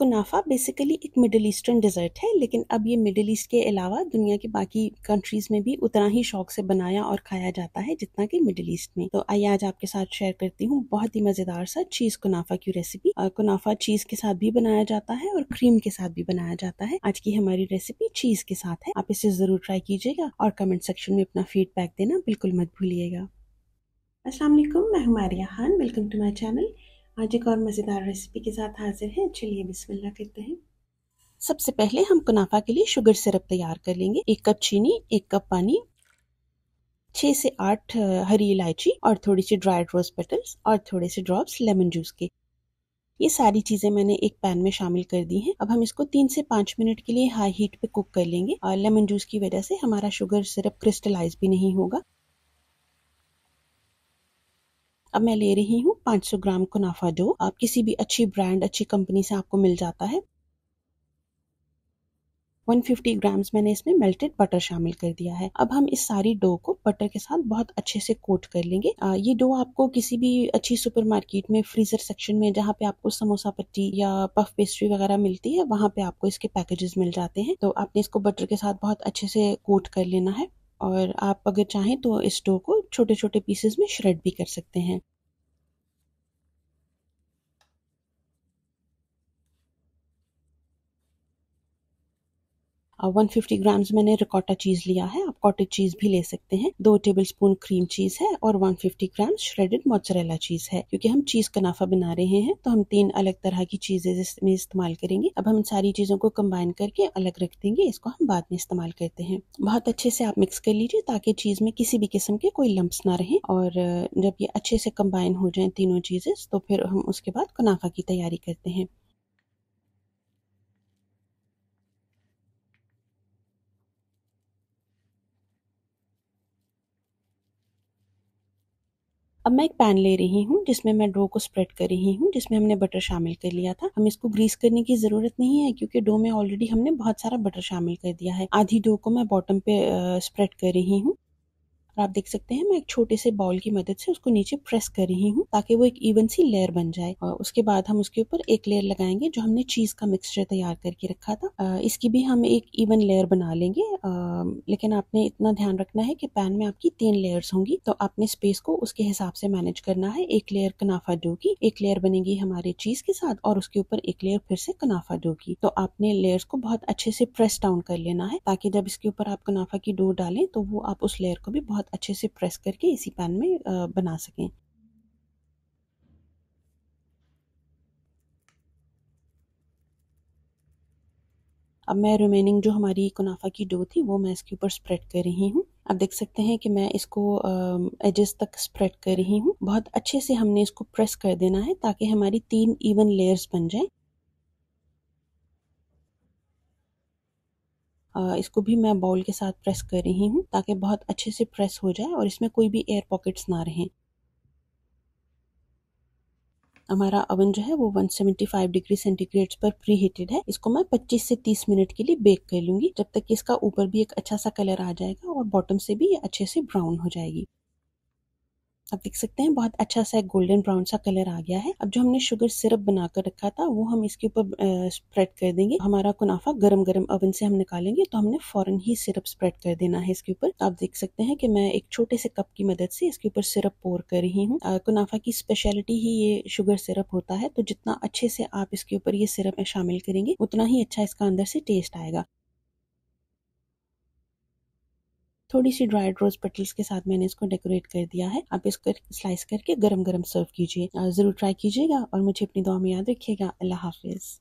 कुनाफा basically एक Middle Eastern dessert है लेकिन अब ये मिडल ईस्ट के अलावा दुनिया के बाकी कंट्रीज़ में भी उतना ही शौक से बनाया और खाया जाता है जितना कि मिडल ईस्ट में तो आइए आज आपके साथ शेयर करती हूँ बहुत ही मज़ेदार सा चीज़ कुनाफा की रेसिपी और कुनाफा चीज़ के साथ भी बनाया जाता है और क्रीम के साथ भी बनाया जाता है आज की हमारी रेसिपी चीज़ के साथ है आप इसे ज़रूर ट्राई कीजिएगा और कमेंट सेक्शन में अपना फीडबैक देना बिल्कुल मत भूलिएगा असलम मैं Humaira Khan welcome to my channel आज एक और मज़ेदार रेसिपी के साथ हाजिर हैं चलिए बिस्मिल्लाह कहते हैं सबसे पहले हम कुनाफा के लिए शुगर सिरप तैयार कर लेंगे एक कप चीनी एक कप पानी छः से आठ हरी इलायची और थोड़ी सी ड्राइड रोज पेटल्स और थोड़े से ड्रॉप्स लेमन जूस के ये सारी चीज़ें मैंने एक पैन में शामिल कर दी हैं अब हम इसको तीन से पाँच मिनट के लिए हाई हीट पे कुक कर लेंगे और लेमन जूस की वजह से हमारा शुगर सिरप क्रिस्टलाइज भी नहीं होगा अब मैं ले रही हूँ 500 ग्राम कुनाफा डो आप किसी भी अच्छी ब्रांड अच्छी कंपनी से आपको मिल जाता है 150 ग्राम्स मैंने इसमें मेल्टेड बटर शामिल कर दिया है अब हम इस सारी डो को बटर के साथ बहुत अच्छे से कोट कर लेंगे आ, ये डो आपको किसी भी अच्छी सुपरमार्केट में फ्रीजर सेक्शन में जहाँ पे आपको समोसा पट्टी या पफ पेस्ट्री वगैरह मिलती है वहाँ पे आपको इसके पैकेजेस मिल जाते हैं तो आपने इसको बटर के साथ बहुत अच्छे से कोट कर लेना है और आप अगर चाहें तो इस डो को छोटे छोटे पीसेस में श्रेड भी कर सकते हैं वन फिफ्टी ग्राम्स मैंने रिकॉटा चीज़ लिया है आप कॉटेज चीज़ भी ले सकते हैं दो टेबल स्पून क्रीम चीज़ है और one fifty gram shredded mozzarella cheese है क्योंकि हम चीज़ कनाफा बना रहे हैं तो हम तीन अलग तरह की चीज़ें इसमें इस्तेमाल करेंगे अब हम सारी चीज़ों को कम्बाइन करके अलग रख देंगे इसको हम बाद में इस्तेमाल करते हैं बहुत अच्छे से आप मिक्स कर लीजिए ताकि चीज़ में किसी भी किस्म के कोई लम्ब ना रहें और जब ये अच्छे से कम्बाइन हो जाए तीनों चीज़ें तो फिर हम उसके बाद कनाफा की तैयारी करते हैं अब मैं एक पैन ले रही हूँ जिसमें मैं डो को स्प्रेड कर रही हूँ जिसमें हमने बटर शामिल कर लिया था हम इसको ग्रीस करने की जरूरत नहीं है क्योंकि डो में ऑलरेडी हमने बहुत सारा बटर शामिल कर दिया है आधी डो को मैं बॉटम पे स्प्रेड कर रही हूँ आप देख सकते हैं मैं एक छोटे से बाउल की मदद से उसको नीचे प्रेस कर रही हूँ ताकि वो एक इवन सी लेयर बन जाए और उसके बाद हम उसके ऊपर एक लेयर लगाएंगे जो हमने चीज का मिक्सचर तैयार करके रखा था इसकी भी हम एक इवन लेयर बना लेंगे लेकिन आपने इतना ध्यान रखना है कि पैन में आपकी तीन लेयर्स होंगी तो आपने स्पेस को उसके हिसाब से मैनेज करना है एक लेयर कनाफा डो की एक लेयर बनेगी हमारे चीज के साथ और उसके ऊपर एक लेयर फिर से कनाफा डो की तो आपने लेयर्स को बहुत अच्छे से प्रेस डाउन कर लेना है ताकि जब इसके ऊपर आप कनाफा की डो डालें तो वो आप उस लेयर को भी बहुत अच्छे से प्रेस करके इसी पैन में बना सकें अब मैं रिमेनिंग जो हमारी कुनाफा की डो थी वो मैं इसके ऊपर स्प्रेड कर रही हूँ आप देख सकते हैं कि मैं इसको एजेस तक स्प्रेड कर रही हूँ बहुत अच्छे से हमने इसको प्रेस कर देना है ताकि हमारी तीन इवन लेयर्स बन जाए इसको भी मैं बाउल के साथ प्रेस कर रही हूँ ताकि बहुत अच्छे से प्रेस हो जाए और इसमें कोई भी एयर पॉकेट्स ना रहें हमारा अवन जो है वो 175 डिग्री सेंटीग्रेड पर प्री हीटेड है इसको मैं 25 से 30 मिनट के लिए बेक कर लूंगी जब तक कि इसका ऊपर भी एक अच्छा सा कलर आ जाएगा और बॉटम से भी ये अच्छे से ब्राउन हो जाएगी आप देख सकते हैं बहुत अच्छा सा गोल्डन ब्राउन सा कलर आ गया है अब जो हमने शुगर सिरप बनाकर रखा था वो हम इसके ऊपर स्प्रेड कर देंगे हमारा कुनाफा गरम गरम अवन से हम निकालेंगे तो हमने फॉरन ही सिरप स्प्रेड कर देना है इसके ऊपर आप देख सकते हैं कि मैं एक छोटे से कप की मदद से इसके ऊपर सिरप पोर कर रही हूँ कुनाफा की स्पेशलिटी ही ये शुगर सिरप होता है तो जितना अच्छे से आप इसके ऊपर ये सिरप शामिल करेंगे उतना ही अच्छा इसका अंदर से टेस्ट आएगा थोड़ी सी ड्राइड रोज पेटल्स के साथ मैंने इसको डेकोरेट कर दिया है आप इसको स्लाइस करके गरम गरम सर्व कीजिए जरूर ट्राई कीजिएगा और मुझे अपनी दुआ में याद रखिएगा अल्लाह हाफिज़